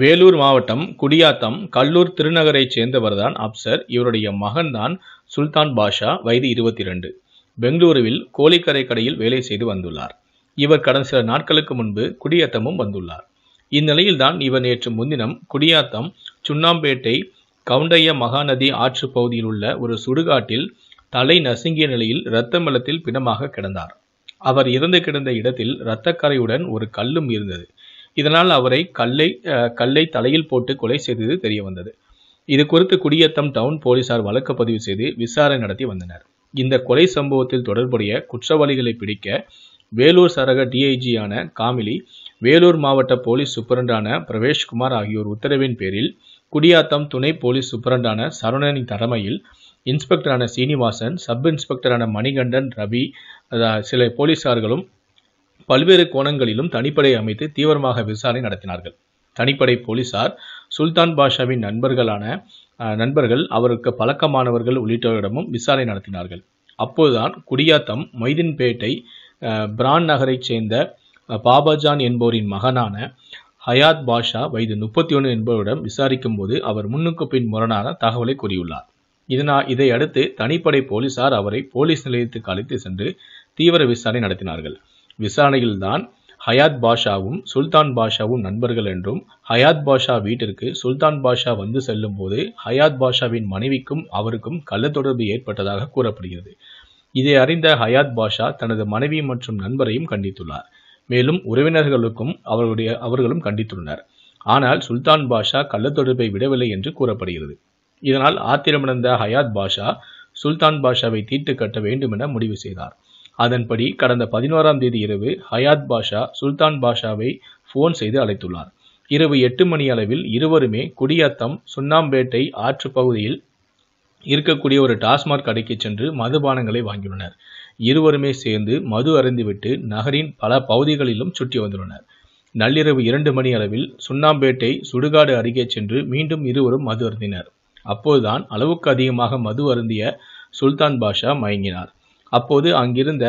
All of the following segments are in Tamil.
வேலூர் மாவட்டம் குடியாத்தம் கல்லூர் திருநகரைச் சேர்ந்தவர்தான் அப்சர் இவருடைய மகன்தான் சுல்தான் பாஷா வயது இருபத்தி இரண்டு பெங்களூருவில் கோழிக்கரை கடையில் வேலை செய்து வந்துள்ளார் இவர் கடந்த சில நாட்களுக்கு முன்பு குடியாத்தமும் வந்துள்ளார் இந்நிலையில்தான் இவர் நேற்று முன்தினம் குடியாத்தம் சுண்ணாம்பேட்டை கவுண்டைய மகாநதி ஆற்று பகுதியில் உள்ள ஒரு சுடுகாட்டில் தலை நசுங்கிய நிலையில் இரத்த மலத்தில் பிணமாக கிடந்தார் அவர் இறந்து கிடந்த இடத்தில் இரத்தக்கரையுடன் ஒரு கல்லும் இருந்தது இதனால் அவரை கல்லை கல்லை தலையில் போட்டு கொலை செய்தது தெரிய வந்தது இது குறித்து குடியத்தம் டவுன் போலீசார் வழக்கு பதிவு செய்து விசாரணை நடத்தி வந்தனர் இந்த கொலை சம்பவத்தில் தொடர்புடைய குற்றவாளிகளை பிடிக்க வேலூர் சரக டிஐஜியான காமிலி வேலூர் மாவட்ட போலீஸ் சூப்பரண்டான பிரவேஷ்குமார் ஆகியோர் உத்தரவின் பேரில் குடியாத்தம் துணை போலீஸ் சூப்பரண்டான சரணனின் தலைமையில் இன்ஸ்பெக்டரான சீனிவாசன் சப் இன்ஸ்பெக்டரான மணிகண்டன் ரவி சில போலீசார்களும் பல்வேறு கோணங்களிலும் தனிப்படை அமைத்து தீவிரமாக விசாரணை நடத்தினார்கள் தனிப்படை போலீசார் சுல்தான் பாஷாவின் நண்பர்களான நண்பர்கள் அவருக்கு பழக்கமானவர்கள் உள்ளிட்டோரிடமும் விசாரணை நடத்தினார்கள் அப்போதுதான் குடியாத்தம் மைதின்பேட்டை பிரான் நகரைச் சேர்ந்த பாபாஜான் என்போரின் மகனான ஹயாத் பாஷா வயது முப்பத்தி ஒன்று என்பவரிடம் விசாரிக்கும் போது அவர் முன்னுக்கு பின் முரணான தகவலை கூறியுள்ளார் இதனால் இதையடுத்து தனிப்படை போலீசார் அவரை போலீஸ் நிலையத்துக்கு அழைத்து சென்று தீவிர விசாரணை நடத்தினார்கள் விசாரணையில்தான் ஹயாத் பாஷாவும் சுல்தான் பாஷாவும் நண்பர்கள் என்றும் ஹயாத் பாஷா வீட்டிற்கு சுல்தான் பாஷா வந்து செல்லும் போது ஹயாத் பாஷாவின் மனைவிக்கும் அவருக்கும் கள்ள தொடர்பு ஏற்பட்டதாக கூறப்படுகிறது இதை அறிந்த ஹயாத் பாஷா தனது மனைவி மற்றும் நண்பரையும் கண்டித்துள்ளார் மேலும் உறவினர்களுக்கும் அவருடைய அவர்களும் கண்டித்துள்ளனர் ஆனால் சுல்தான் பாஷா கள்ள தொடர்பை விடவில்லை என்று கூறப்படுகிறது இதனால் ஆத்திரமடைந்த ஹயாத் பாஷா சுல்தான் பாஷாவை தீட்டு கட்ட வேண்டுமென முடிவு செய்தார் அதன்படி கடந்த பதினோராம் தேதி இரவு ஹயாத் பாஷா சுல்தான் பாஷாவை ஃபோன் செய்து அழைத்துள்ளார் இரவு எட்டு மணி அளவில் இருவருமே குடியாத்தம் சுண்ணாம்பேட்டை ஆற்று பகுதியில் இருக்கக்கூடிய ஒரு டாஸ்மாக் கடைக்கு சென்று மதுபானங்களை வாங்கியுள்ளனர் இருவருமே சேர்ந்து மது அறிந்துவிட்டு நகரின் பல பகுதிகளிலும் சுற்றி வந்துள்ளனர் நள்ளிரவு இரண்டு மணி அளவில் சுண்ணாம்பேட்டை சுடுகாடு அருகே சென்று மீண்டும் இருவரும் மது அருந்தினர் அப்போதுதான் அளவுக்கு அதிகமாக மது அருந்திய சுல்தான் பாஷா மயங்கினார் அப்போது அங்கிருந்த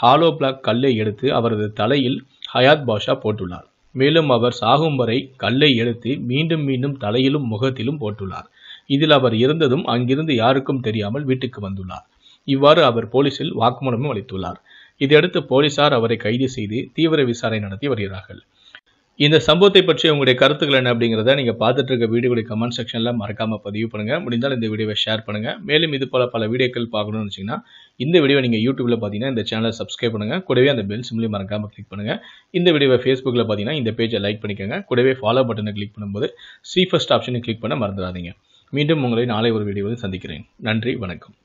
ஹாலோ பிளாக் கல்லை எடுத்து அவரது தலையில் ஹயாத் பாஷா போட்டுள்ளார் மேலும் அவர் சாகும் வரை கல்லை எடுத்து மீண்டும் மீண்டும் தலையிலும் முகத்திலும் போட்டுள்ளார் இதில் அவர் இருந்ததும் அங்கிருந்து யாருக்கும் தெரியாமல் வீட்டுக்கு வந்துள்ளார் இவ்வாறு அவர் போலீசில் வாக்குமூலமும் அளித்துள்ளார் இதையடுத்து போலீசார் அவரை கைது செய்து தீவிர விசாரணை நடத்தி வருகிறார்கள் இந்த சம்பவத்தை பற்றி உங்களுடைய கருத்துக்கள் என்ன அப்படிங்கிறத நீங்கள் பார்த்துட்டு இருக்க வீடியோடைய கமெண்ட் செக்ஷனில் மறக்காமல் பதிவு பண்ணுங்கள் முடிந்தால் இந்த வீடியோவை ஷேர் பண்ணுங்கள் மேலும் இது போல பல வீடியோக்கள் பார்க்கணும்னு வச்சிங்கன்னா இந்த வீடியோ நீங்கள் யூடியூப்பில் பார்த்தீங்கன்னா இந்த சேனலை சப்ஸ்கிரைப் பண்ணுங்கள் கூடவே அந்த பெல் சிம்லையும் மறக்காமல் கிளிக் பண்ணுங்கள் இந்த வீடியோவை ஃபேஸ்புக்கில் பார்த்தீங்கன்னா இந்த பேஜை லைக் பண்ணிக்கோங்க கூடவே ஃபாலோ பட்டனை கிளிக் பண்ணும்போது சீஃபஸ்ட் ஆப்ஷனை கிளிக் பண்ண மறந்துடாதீங்க மீண்டும் உங்களை நாளை ஒரு வீடியோவில் சந்திக்கிறேன் நன்றி வணக்கம்